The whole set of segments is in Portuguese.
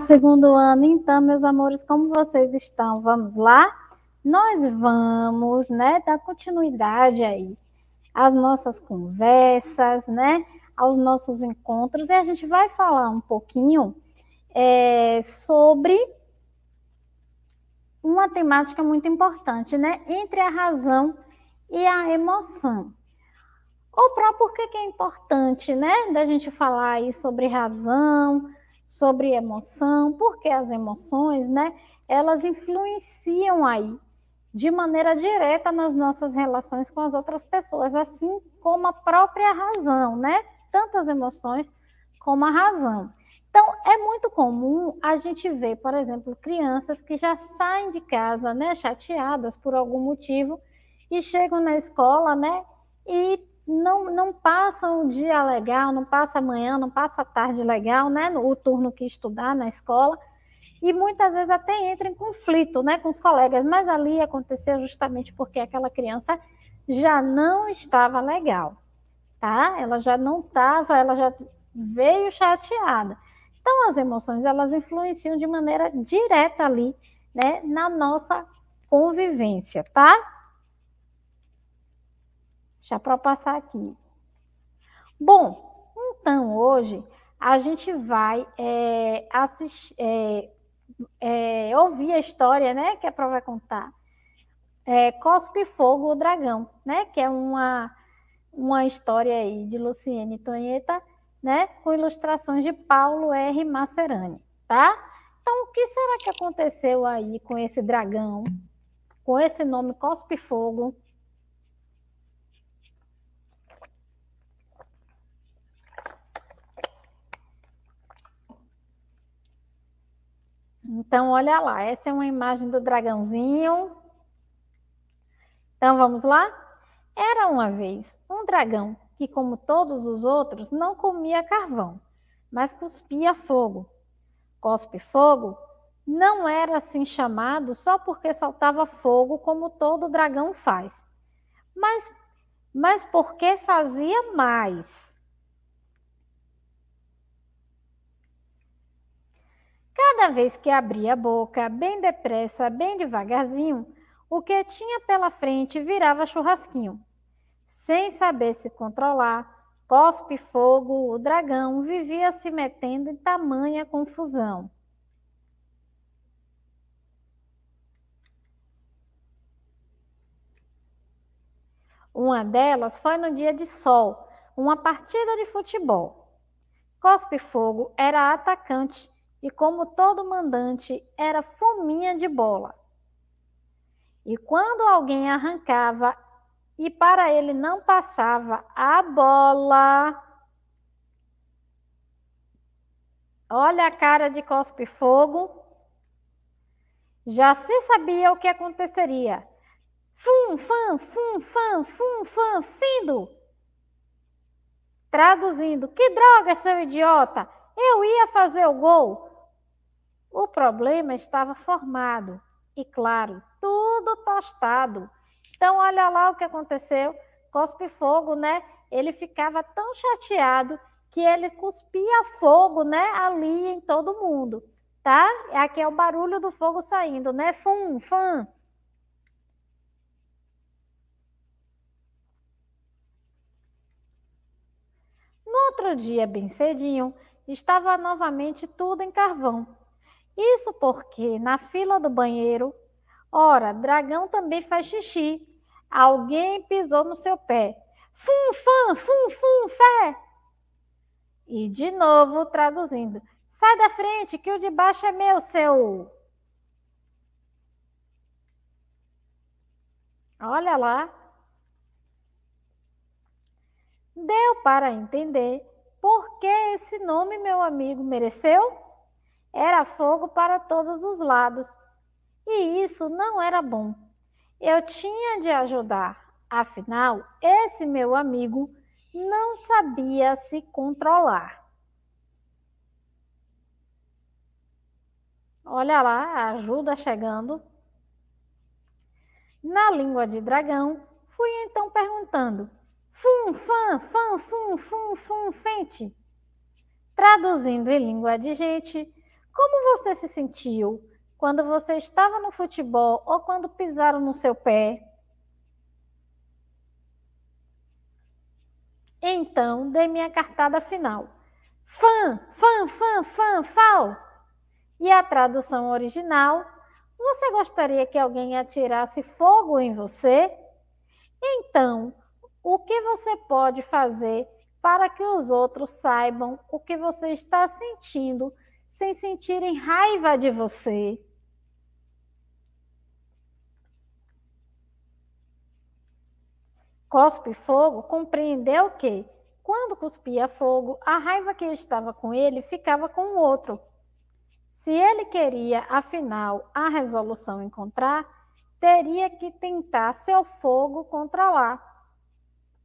segundo ano. Então, meus amores, como vocês estão? Vamos lá? Nós vamos, né, dar continuidade aí às nossas conversas, né, aos nossos encontros, e a gente vai falar um pouquinho é, sobre uma temática muito importante, né, entre a razão e a emoção. Ou para por que é importante, né, da gente falar aí sobre razão, sobre emoção, porque as emoções, né, elas influenciam aí de maneira direta nas nossas relações com as outras pessoas, assim como a própria razão, né? Tanto as emoções como a razão. Então, é muito comum a gente ver, por exemplo, crianças que já saem de casa, né, chateadas por algum motivo e chegam na escola, né, e não, não passa um dia legal, não passa amanhã, não passa a tarde legal, né? O turno que estudar na escola. E muitas vezes até entra em conflito né, com os colegas, mas ali aconteceu justamente porque aquela criança já não estava legal, tá? Ela já não estava, ela já veio chateada. Então, as emoções, elas influenciam de maneira direta ali, né, na nossa convivência, tá? Já para passar aqui. Bom, então hoje a gente vai é, assistir, é, é, ouvir a história, né, que a prova vai contar. É, Cospe Fogo o Dragão, né, que é uma uma história aí de Luciene Tonheta, né, com ilustrações de Paulo R. Macerani, tá? Então, o que será que aconteceu aí com esse dragão, com esse nome Cospe Fogo? Então, olha lá, essa é uma imagem do dragãozinho. Então, vamos lá? Era uma vez um dragão que, como todos os outros, não comia carvão, mas cuspia fogo. Cospe fogo não era assim chamado só porque soltava fogo, como todo dragão faz, mas, mas porque fazia mais. Cada vez que abria a boca, bem depressa, bem devagarzinho, o que tinha pela frente virava churrasquinho. Sem saber se controlar, Cospe Fogo, o dragão, vivia se metendo em tamanha confusão. Uma delas foi no dia de sol, uma partida de futebol. Cospe Fogo era atacante e, como todo mandante, era fominha de bola. E quando alguém arrancava e para ele não passava a bola. Olha a cara de cospe-fogo. Já se sabia o que aconteceria. Fum, fã, fum, fã, fum, fã, findo. Traduzindo, que droga, seu idiota! Eu ia fazer o gol, o problema estava formado e, claro, tudo tostado. Então, olha lá o que aconteceu. Cospe fogo, né? Ele ficava tão chateado que ele cuspia fogo, né? Ali em todo mundo, tá? Aqui é o barulho do fogo saindo, né? Fum, fã. No outro dia, bem cedinho, estava novamente tudo em carvão. Isso porque na fila do banheiro, ora, dragão também faz xixi. Alguém pisou no seu pé. Fum, fã, fum, fum, fé. E de novo traduzindo. Sai da frente, que o de baixo é meu, seu. Olha lá. Deu para entender por que esse nome, meu amigo, mereceu? Era fogo para todos os lados. E isso não era bom. Eu tinha de ajudar. Afinal, esse meu amigo não sabia se controlar. Olha lá, a ajuda chegando. Na língua de dragão, fui então perguntando: fum, fã, fã, fum, fum, fum, fente. Traduzindo em língua de gente, como você se sentiu quando você estava no futebol ou quando pisaram no seu pé? Então, dei minha cartada final. Fã, fã, fã, fã, fal. E a tradução original: Você gostaria que alguém atirasse fogo em você? Então, o que você pode fazer para que os outros saibam o que você está sentindo sem sentirem raiva de você. Cospe Fogo compreendeu que, quando cuspia fogo, a raiva que estava com ele ficava com o outro. Se ele queria, afinal, a resolução encontrar, teria que tentar seu fogo controlar.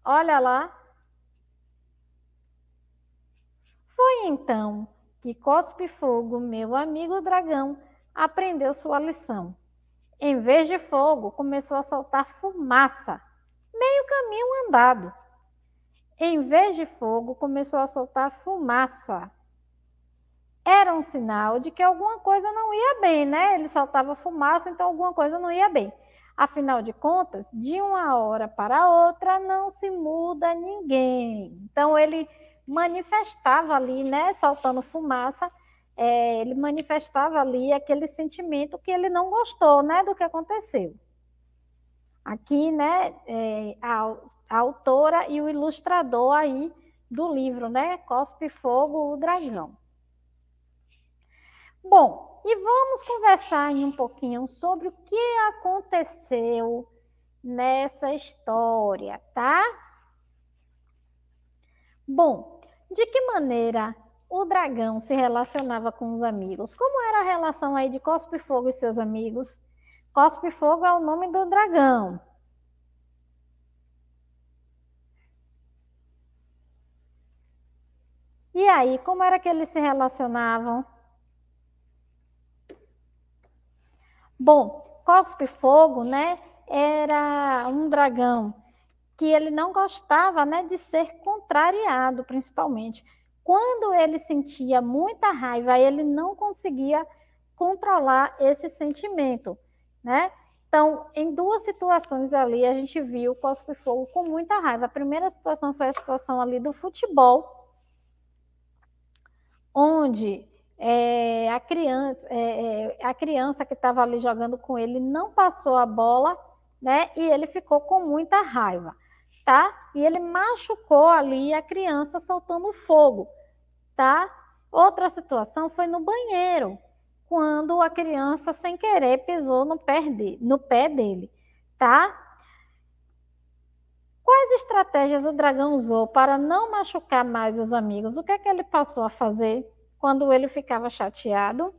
Olha lá. Foi então que Cospe Fogo, meu amigo dragão, aprendeu sua lição. Em vez de fogo, começou a soltar fumaça, meio caminho andado. Em vez de fogo, começou a soltar fumaça. Era um sinal de que alguma coisa não ia bem, né? Ele soltava fumaça, então alguma coisa não ia bem. Afinal de contas, de uma hora para outra não se muda ninguém. Então ele manifestava ali, né, soltando fumaça, é, ele manifestava ali aquele sentimento que ele não gostou, né, do que aconteceu. Aqui, né, é, a, a autora e o ilustrador aí do livro, né, Cospe Fogo, o Dragão. Bom, e vamos conversar aí um pouquinho sobre o que aconteceu nessa história, tá? Bom, de que maneira o dragão se relacionava com os amigos? Como era a relação aí de Cospe Fogo e seus amigos? Cospe Fogo é o nome do dragão. E aí, como era que eles se relacionavam? Bom, Cospe Fogo, né, era um dragão que ele não gostava né, de ser contrariado, principalmente. Quando ele sentia muita raiva, ele não conseguia controlar esse sentimento, né? Então, em duas situações ali, a gente viu o Cospe Fogo com muita raiva. A primeira situação foi a situação ali do futebol, onde é, a, criança, é, é a criança que estava ali jogando com ele não passou a bola né? E ele ficou com muita raiva tá? E ele machucou ali a criança soltando fogo, tá? Outra situação foi no banheiro, quando a criança sem querer pisou no pé, de, no pé dele, tá? Quais estratégias o dragão usou para não machucar mais os amigos? O que é que ele passou a fazer quando ele ficava chateado?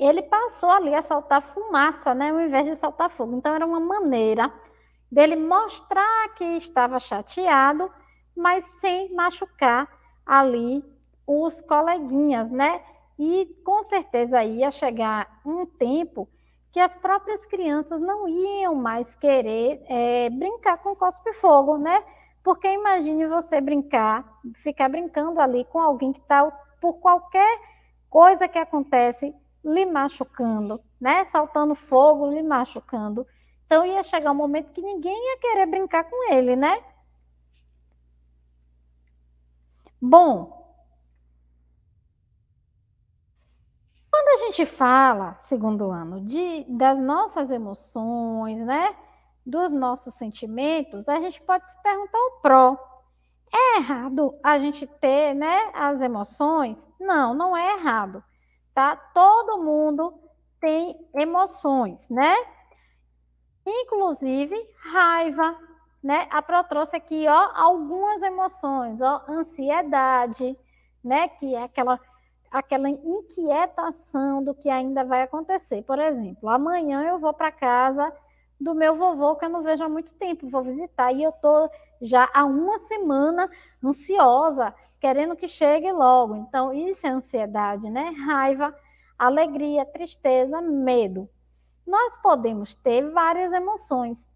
ele passou ali a soltar fumaça, né, ao invés de soltar fogo. Então, era uma maneira dele mostrar que estava chateado, mas sem machucar ali os coleguinhas, né? E com certeza ia chegar um tempo que as próprias crianças não iam mais querer é, brincar com cospe-fogo, né? Porque imagine você brincar, ficar brincando ali com alguém que está por qualquer coisa que acontece lhe machucando, né? Saltando fogo, lhe machucando. Então ia chegar um momento que ninguém ia querer brincar com ele, né? Bom, quando a gente fala, segundo ano, de, das nossas emoções, né? Dos nossos sentimentos, a gente pode se perguntar o pró. É errado a gente ter né, as emoções? Não, não é errado tá? Todo mundo tem emoções, né? Inclusive raiva, né? A Pro trouxe aqui, ó, algumas emoções, ó, ansiedade, né? Que é aquela aquela inquietação do que ainda vai acontecer. Por exemplo, amanhã eu vou para casa do meu vovô que eu não vejo há muito tempo, vou visitar e eu tô já há uma semana ansiosa querendo que chegue logo. Então, isso é ansiedade, né? Raiva, alegria, tristeza, medo. Nós podemos ter várias emoções,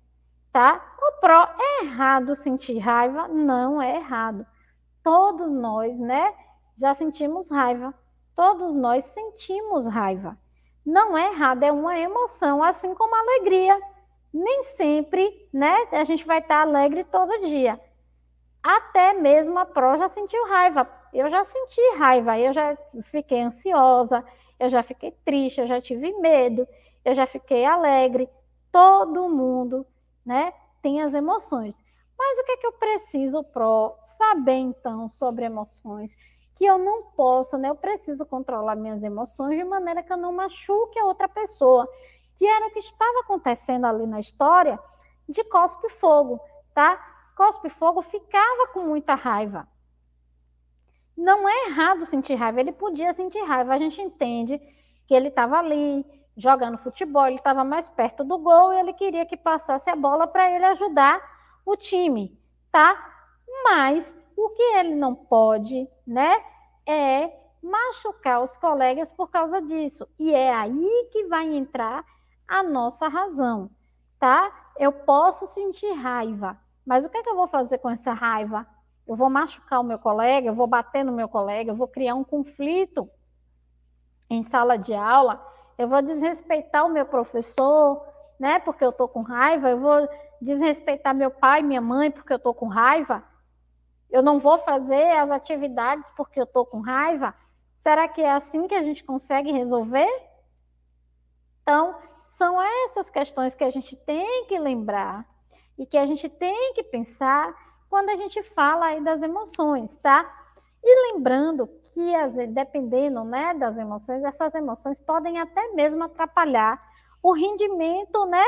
tá? O pró é errado sentir raiva? Não é errado. Todos nós, né, já sentimos raiva. Todos nós sentimos raiva. Não é errado, é uma emoção, assim como a alegria. Nem sempre, né, a gente vai estar alegre todo dia até mesmo a pró já sentiu raiva. Eu já senti raiva, eu já fiquei ansiosa, eu já fiquei triste, eu já tive medo, eu já fiquei alegre. Todo mundo, né, tem as emoções. Mas o que é que eu preciso pro saber então sobre emoções? Que eu não posso, né? Eu preciso controlar minhas emoções de maneira que eu não machuque a outra pessoa. Que era o que estava acontecendo ali na história de cospe fogo, tá? Cospe Fogo ficava com muita raiva. Não é errado sentir raiva, ele podia sentir raiva. A gente entende que ele estava ali jogando futebol, ele estava mais perto do gol e ele queria que passasse a bola para ele ajudar o time, tá? Mas o que ele não pode, né, é machucar os colegas por causa disso. E é aí que vai entrar a nossa razão, tá? Eu posso sentir raiva, mas o que é que eu vou fazer com essa raiva? Eu vou machucar o meu colega, eu vou bater no meu colega, eu vou criar um conflito em sala de aula, eu vou desrespeitar o meu professor, né? Porque eu tô com raiva, eu vou desrespeitar meu pai, minha mãe, porque eu tô com raiva. Eu não vou fazer as atividades porque eu tô com raiva. Será que é assim que a gente consegue resolver? Então, são essas questões que a gente tem que lembrar e que a gente tem que pensar quando a gente fala aí das emoções, tá? E lembrando que, as, dependendo né, das emoções, essas emoções podem até mesmo atrapalhar o rendimento né,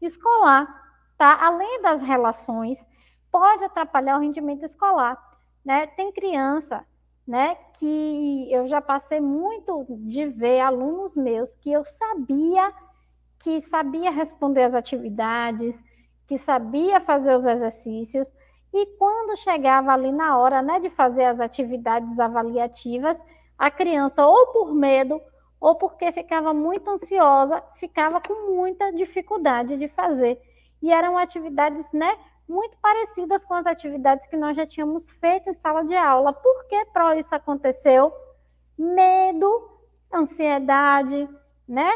escolar, tá? Além das relações, pode atrapalhar o rendimento escolar, né? Tem criança, né, que eu já passei muito de ver alunos meus que eu sabia que sabia responder as atividades, que sabia fazer os exercícios e quando chegava ali na hora né, de fazer as atividades avaliativas, a criança, ou por medo, ou porque ficava muito ansiosa, ficava com muita dificuldade de fazer. E eram atividades né, muito parecidas com as atividades que nós já tínhamos feito em sala de aula. Por que pró, isso aconteceu? Medo, ansiedade, né?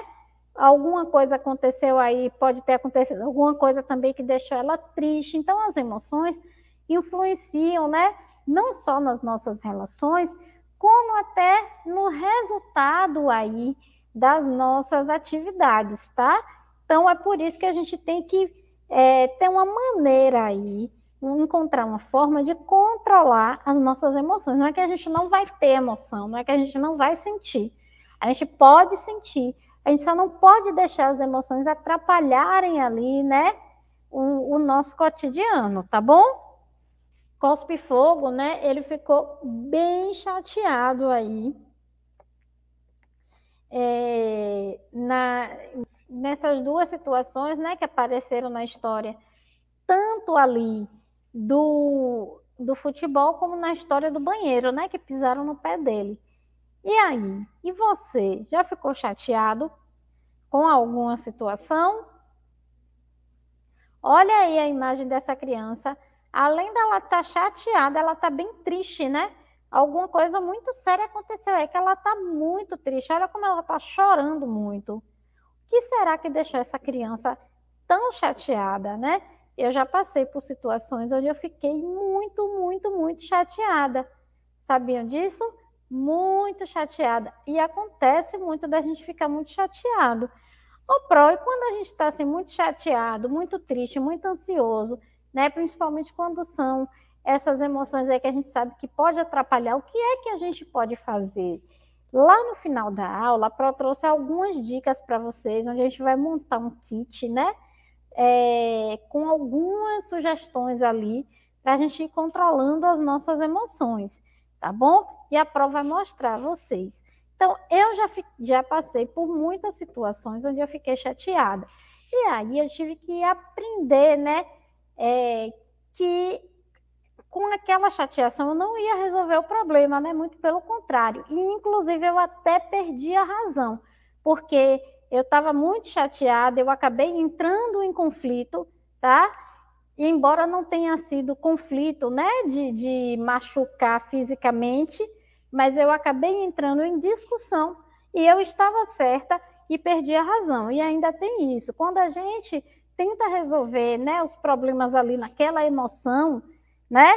alguma coisa aconteceu aí, pode ter acontecido alguma coisa também que deixou ela triste. Então, as emoções influenciam, né? Não só nas nossas relações, como até no resultado aí das nossas atividades, tá? Então, é por isso que a gente tem que é, ter uma maneira aí, encontrar uma forma de controlar as nossas emoções. Não é que a gente não vai ter emoção, não é que a gente não vai sentir. A gente pode sentir, a gente só não pode deixar as emoções atrapalharem ali, né? O, o nosso cotidiano, tá bom? Cospe Fogo, né? Ele ficou bem chateado aí. É, na, nessas duas situações, né, que apareceram na história, tanto ali do, do futebol como na história do banheiro, né, que pisaram no pé dele. E aí, e você já ficou chateado? com alguma situação? Olha aí a imagem dessa criança. Além dela estar tá chateada, ela está bem triste, né? Alguma coisa muito séria aconteceu é que ela está muito triste. Olha como ela está chorando muito. O que será que deixou essa criança tão chateada, né? Eu já passei por situações onde eu fiquei muito, muito, muito chateada. Sabiam disso? muito chateada. E acontece muito da gente ficar muito chateado. O pró, e quando a gente está assim, muito chateado, muito triste, muito ansioso, né? Principalmente quando são essas emoções aí que a gente sabe que pode atrapalhar, o que é que a gente pode fazer? Lá no final da aula, a Pro trouxe algumas dicas para vocês, onde a gente vai montar um kit, né? É, com algumas sugestões ali, para a gente ir controlando as nossas emoções tá bom? E a prova vai mostrar a vocês. Então, eu já, já passei por muitas situações onde eu fiquei chateada. E aí eu tive que aprender, né, é, que com aquela chateação eu não ia resolver o problema, né? Muito pelo contrário. E inclusive eu até perdi a razão, porque eu estava muito chateada, eu acabei entrando em conflito, tá? E embora não tenha sido conflito, né, de, de machucar fisicamente, mas eu acabei entrando em discussão e eu estava certa e perdi a razão. E ainda tem isso. Quando a gente tenta resolver né, os problemas ali naquela emoção, né?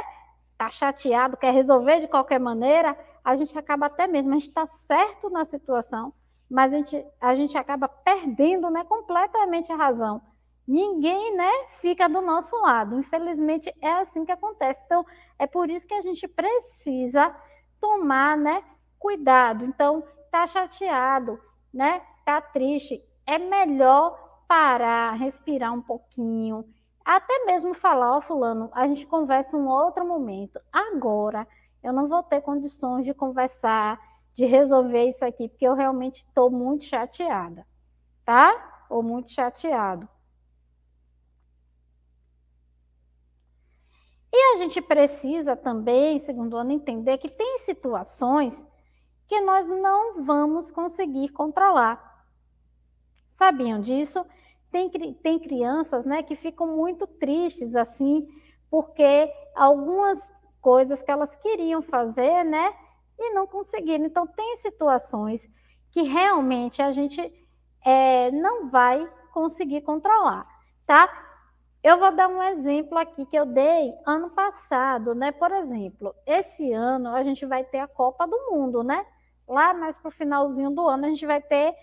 Tá chateado, quer resolver de qualquer maneira, a gente acaba até mesmo, a gente está certo na situação, mas a gente, a gente acaba perdendo né, completamente a razão ninguém né, fica do nosso lado. Infelizmente, é assim que acontece. Então, é por isso que a gente precisa tomar né, cuidado. Então, tá chateado, né? Tá triste. É melhor parar, respirar um pouquinho, até mesmo falar, ó, oh, fulano, a gente conversa em um outro momento. Agora, eu não vou ter condições de conversar, de resolver isso aqui, porque eu realmente estou muito chateada, tá? Ou muito chateado. E a gente precisa também, segundo ano, entender que tem situações que nós não vamos conseguir controlar. Sabiam disso? Tem, tem crianças né, que ficam muito tristes assim, porque algumas coisas que elas queriam fazer, né, e não conseguiram. Então, tem situações que realmente a gente é, não vai conseguir controlar, tá? Eu vou dar um exemplo aqui que eu dei ano passado, né? Por exemplo, esse ano a gente vai ter a Copa do Mundo, né? Lá mais para o finalzinho do ano a gente vai ter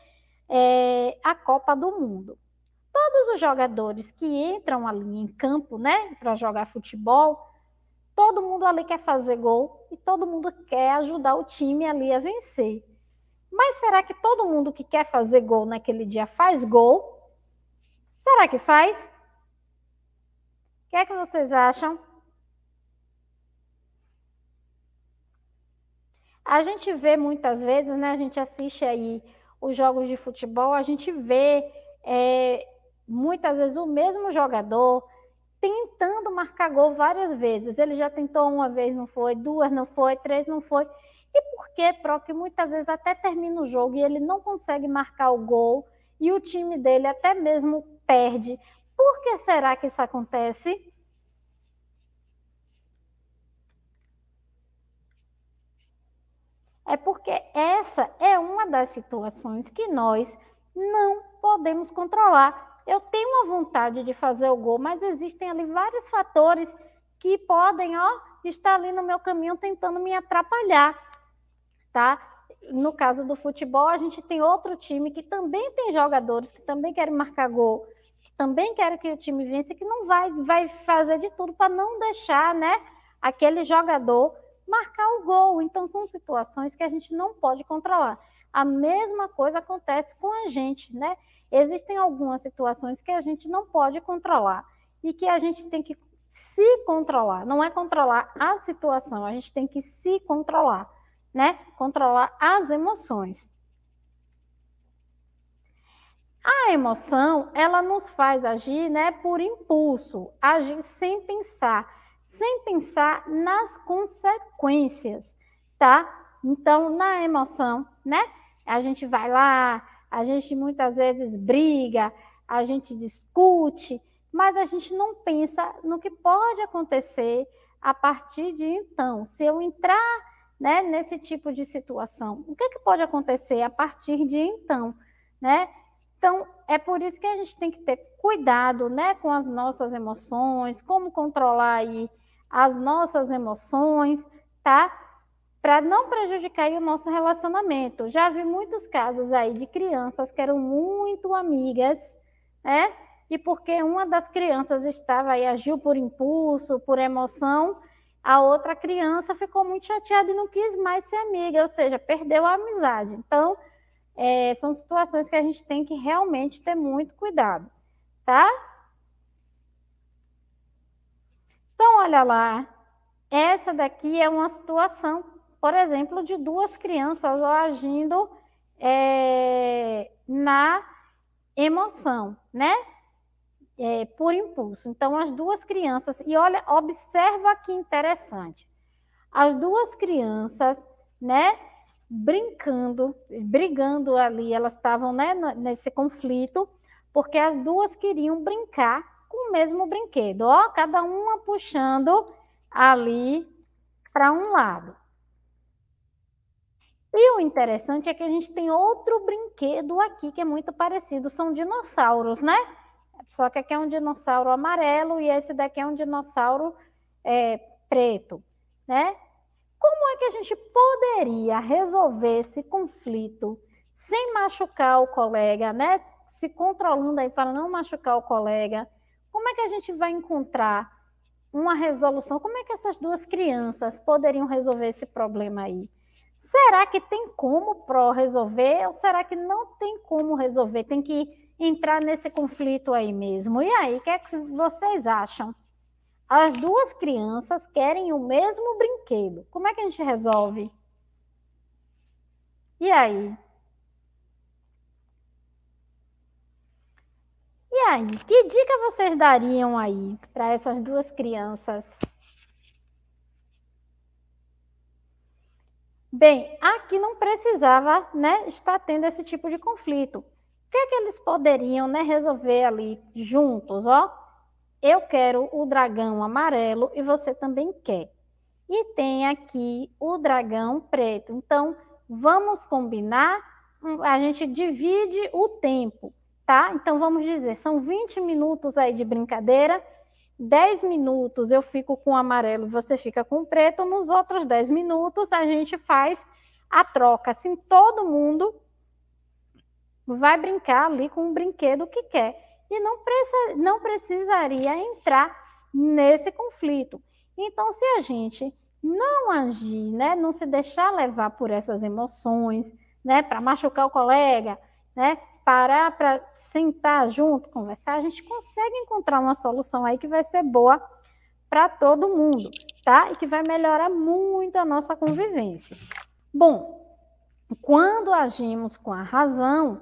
é, a Copa do Mundo. Todos os jogadores que entram ali em campo, né, para jogar futebol, todo mundo ali quer fazer gol e todo mundo quer ajudar o time ali a vencer. Mas será que todo mundo que quer fazer gol naquele dia faz gol? Será que faz? que é que vocês acham? A gente vê muitas vezes, né? A gente assiste aí os jogos de futebol, a gente vê é, muitas vezes o mesmo jogador tentando marcar gol várias vezes. Ele já tentou uma vez, não foi, duas não foi, três não foi. E por que, Pro, que muitas vezes até termina o jogo e ele não consegue marcar o gol e o time dele até mesmo perde? Por que será que isso acontece? É porque essa é uma das situações que nós não podemos controlar. Eu tenho uma vontade de fazer o gol, mas existem ali vários fatores que podem, ó, estar ali no meu caminho tentando me atrapalhar, tá? No caso do futebol, a gente tem outro time que também tem jogadores que também querem marcar gol, também quero que o time vença, que não vai, vai fazer de tudo para não deixar né, aquele jogador marcar o gol. Então, são situações que a gente não pode controlar. A mesma coisa acontece com a gente, né? Existem algumas situações que a gente não pode controlar e que a gente tem que se controlar. Não é controlar a situação, a gente tem que se controlar, né? Controlar as emoções. A emoção, ela nos faz agir né, por impulso, agir sem pensar, sem pensar nas consequências, tá? Então, na emoção, né? A gente vai lá, a gente muitas vezes briga, a gente discute, mas a gente não pensa no que pode acontecer a partir de então. Se eu entrar né, nesse tipo de situação, o que, que pode acontecer a partir de então? Né? Então, é por isso que a gente tem que ter cuidado né, com as nossas emoções, como controlar aí as nossas emoções, tá? Para não prejudicar o nosso relacionamento. Já vi muitos casos aí de crianças que eram muito amigas, né? E porque uma das crianças estava aí, agiu por impulso, por emoção, a outra criança ficou muito chateada e não quis mais ser amiga, ou seja, perdeu a amizade. Então, é, são situações que a gente tem que realmente ter muito cuidado, tá? Então, olha lá, essa daqui é uma situação, por exemplo, de duas crianças agindo é, na emoção, né? É, por impulso. Então, as duas crianças, e olha, observa que interessante. As duas crianças, né, brincando, brigando ali, elas estavam né, nesse conflito, porque as duas queriam brincar com o mesmo brinquedo, ó, cada uma puxando ali para um lado. E o interessante é que a gente tem outro brinquedo aqui que é muito parecido, são dinossauros, né? Só que aqui é um dinossauro amarelo e esse daqui é um dinossauro é, preto, né? Como é que a gente poderia resolver esse conflito sem machucar o colega, né? Se controlando aí para não machucar o colega. Como é que a gente vai encontrar uma resolução? Como é que essas duas crianças poderiam resolver esse problema aí? Será que tem como pro resolver ou será que não tem como resolver? Tem que entrar nesse conflito aí mesmo. E aí, o que, é que vocês acham? As duas crianças querem o mesmo brinquedo. Como é que a gente resolve? E aí? E aí? Que dica vocês dariam aí para essas duas crianças? Bem, aqui não precisava né, estar tendo esse tipo de conflito. O que é que eles poderiam né, resolver ali juntos? Ó? eu quero o dragão amarelo e você também quer. E tem aqui o dragão preto. Então, vamos combinar, hum, a gente divide o tempo, tá? Então, vamos dizer, são 20 minutos aí de brincadeira, 10 minutos eu fico com o amarelo e você fica com o preto, nos outros 10 minutos a gente faz a troca. Assim, todo mundo vai brincar ali com o brinquedo que quer e não, precisa, não precisaria entrar nesse conflito. Então, se a gente não agir, né, não se deixar levar por essas emoções, né, para machucar o colega, né, parar para sentar junto, conversar, a gente consegue encontrar uma solução aí que vai ser boa para todo mundo, tá? E que vai melhorar muito a nossa convivência. Bom, quando agimos com a razão,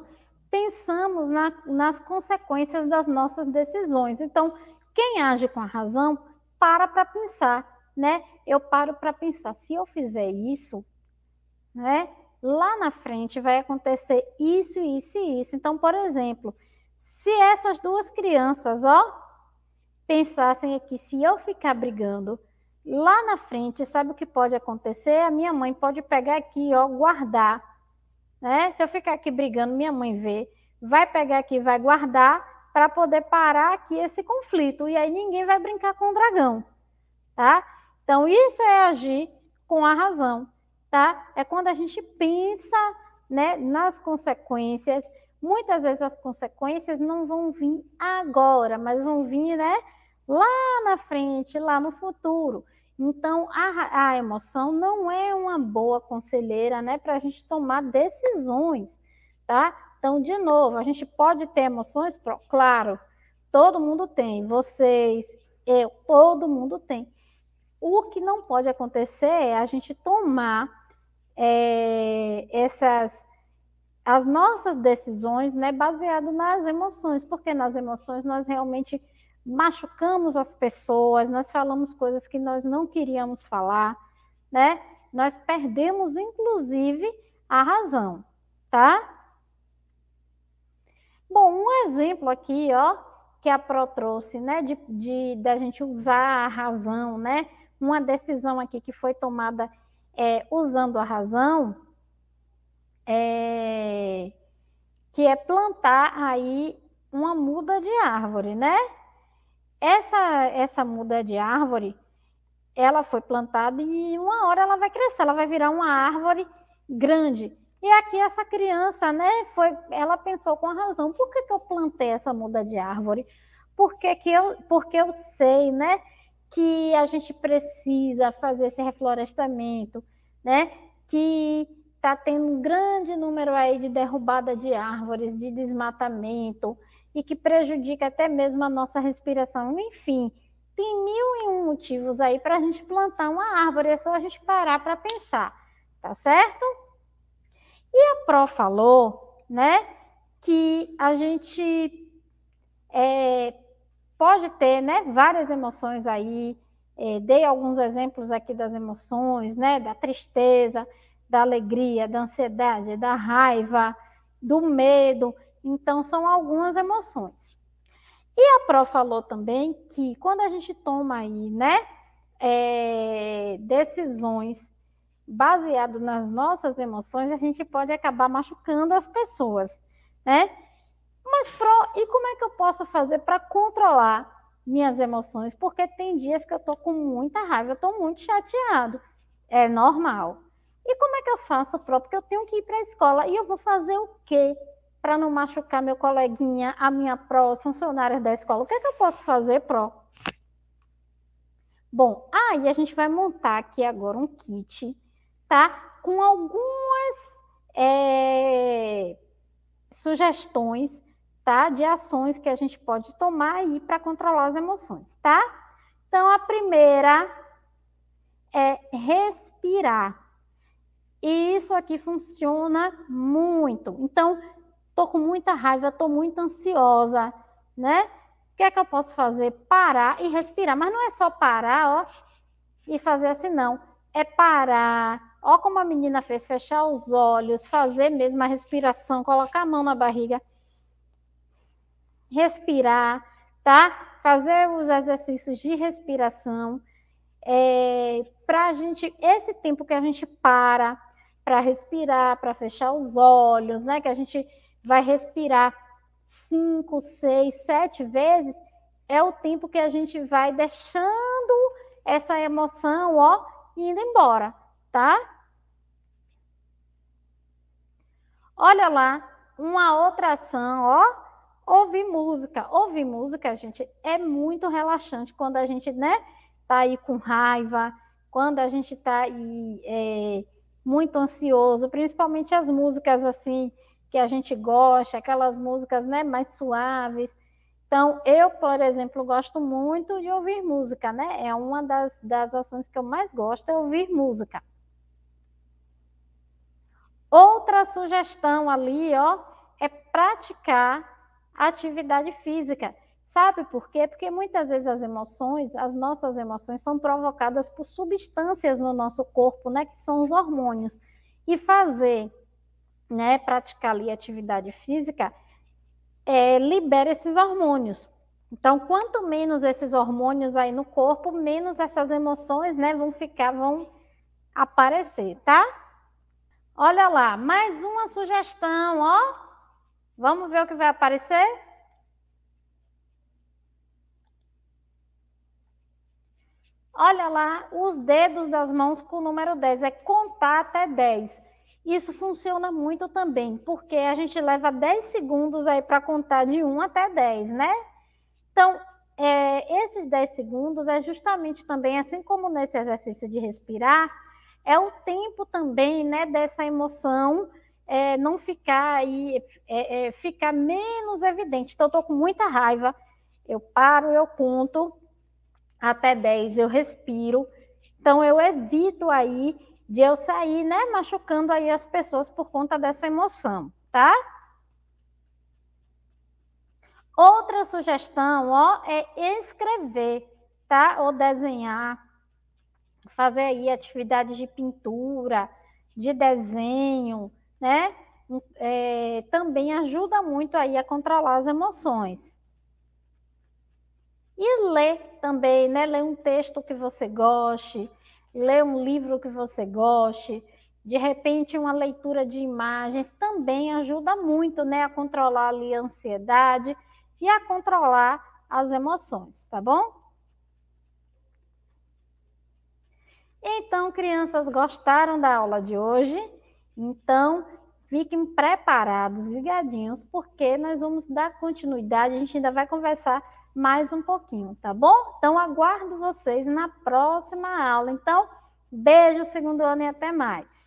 pensamos na, nas consequências das nossas decisões. Então, quem age com a razão para para pensar, né? Eu paro para pensar, se eu fizer isso, né? Lá na frente vai acontecer isso, isso e isso. Então, por exemplo, se essas duas crianças, ó, pensassem aqui, se eu ficar brigando, lá na frente, sabe o que pode acontecer? A minha mãe pode pegar aqui, ó, guardar né? Se eu ficar aqui brigando, minha mãe vê, vai pegar aqui, vai guardar para poder parar aqui esse conflito. E aí ninguém vai brincar com o dragão, tá? Então isso é agir com a razão, tá? É quando a gente pensa, né, nas consequências. Muitas vezes as consequências não vão vir agora, mas vão vir, né, lá na frente, lá no futuro. Então, a, a emoção não é uma boa conselheira né, para a gente tomar decisões, tá? Então, de novo, a gente pode ter emoções? Claro, todo mundo tem, vocês, eu, todo mundo tem. O que não pode acontecer é a gente tomar é, essas as nossas decisões, né, baseado nas emoções, porque nas emoções nós realmente machucamos as pessoas, nós falamos coisas que nós não queríamos falar, né? Nós perdemos, inclusive, a razão, tá? Bom, um exemplo aqui, ó, que a Pro trouxe, né, de, de da gente usar a razão, né? Uma decisão aqui que foi tomada é, usando a razão, é, que é plantar aí uma muda de árvore, né? Essa, essa muda de árvore, ela foi plantada e uma hora ela vai crescer, ela vai virar uma árvore grande. E aqui essa criança, né, foi, ela pensou com a razão, por que, que eu plantei essa muda de árvore? Porque, que eu, porque eu sei, né, que a gente precisa fazer esse reflorestamento, né, que está tendo um grande número aí de derrubada de árvores, de desmatamento, e que prejudica até mesmo a nossa respiração. Enfim, tem mil e um motivos aí para a gente plantar uma árvore, é só a gente parar para pensar, tá certo? E a Pro falou, né, que a gente é, pode ter, né, várias emoções aí. É, dei alguns exemplos aqui das emoções, né, da tristeza, da alegria, da ansiedade, da raiva, do medo. Então, são algumas emoções. E a Pro falou também que quando a gente toma aí, né, é, decisões baseado nas nossas emoções, a gente pode acabar machucando as pessoas, né? Mas, Pro, e como é que eu posso fazer para controlar minhas emoções? Porque tem dias que eu tô com muita raiva, eu tô muito chateado. É normal. E como é que eu faço, Pro? Porque eu tenho que ir para a escola e eu vou fazer o quê? para não machucar meu coleguinha, a minha pró, os funcionários da escola. O que é que eu posso fazer, pró? Bom, aí a gente vai montar aqui agora um kit, tá? Com algumas é, sugestões, tá? De ações que a gente pode tomar aí para controlar as emoções, tá? Então, a primeira é respirar. Isso aqui funciona muito. Então, Tô com muita raiva, tô muito ansiosa, né? O que é que eu posso fazer? Parar e respirar. Mas não é só parar, ó, e fazer assim, não. É parar. Ó, como a menina fez, fechar os olhos, fazer mesmo a respiração, colocar a mão na barriga. Respirar, tá? Fazer os exercícios de respiração. É, para a gente, esse tempo que a gente para para respirar, para fechar os olhos, né? Que a gente vai respirar cinco, seis, sete vezes, é o tempo que a gente vai deixando essa emoção, ó, indo embora, tá? Olha lá, uma outra ação, ó, ouvir música. Ouvir música, gente, é muito relaxante quando a gente, né, tá aí com raiva, quando a gente tá aí é, muito ansioso, principalmente as músicas assim que a gente gosta, aquelas músicas né, mais suaves. Então, eu, por exemplo, gosto muito de ouvir música, né? É uma das, das ações que eu mais gosto, é ouvir música. Outra sugestão ali, ó, é praticar atividade física. Sabe por quê? Porque muitas vezes as emoções, as nossas emoções são provocadas por substâncias no nosso corpo, né, que são os hormônios. E fazer né, praticar ali atividade física, é, libera esses hormônios. Então, quanto menos esses hormônios aí no corpo, menos essas emoções, né, vão ficar, vão aparecer, tá? Olha lá, mais uma sugestão, ó. Vamos ver o que vai aparecer? Olha lá, os dedos das mãos com o número 10, é contar até 10. Isso funciona muito também, porque a gente leva 10 segundos aí para contar de 1 até 10, né? Então, é, esses 10 segundos é justamente também, assim como nesse exercício de respirar, é o tempo também, né, dessa emoção é, não ficar aí, é, é ficar menos evidente. Então, eu estou com muita raiva, eu paro, eu conto até 10, eu respiro. Então, eu evito aí de eu sair, né, machucando aí as pessoas por conta dessa emoção, tá? Outra sugestão, ó, é escrever, tá? Ou desenhar, fazer aí atividades de pintura, de desenho, né? É, também ajuda muito aí a controlar as emoções. E ler também, né? Ler um texto que você goste, ler um livro que você goste, de repente uma leitura de imagens também ajuda muito, né, a controlar ali a ansiedade e a controlar as emoções, tá bom? Então, crianças, gostaram da aula de hoje? Então, fiquem preparados, ligadinhos, porque nós vamos dar continuidade, a gente ainda vai conversar mais um pouquinho, tá bom? Então, aguardo vocês na próxima aula. Então, beijo, segundo ano, e até mais.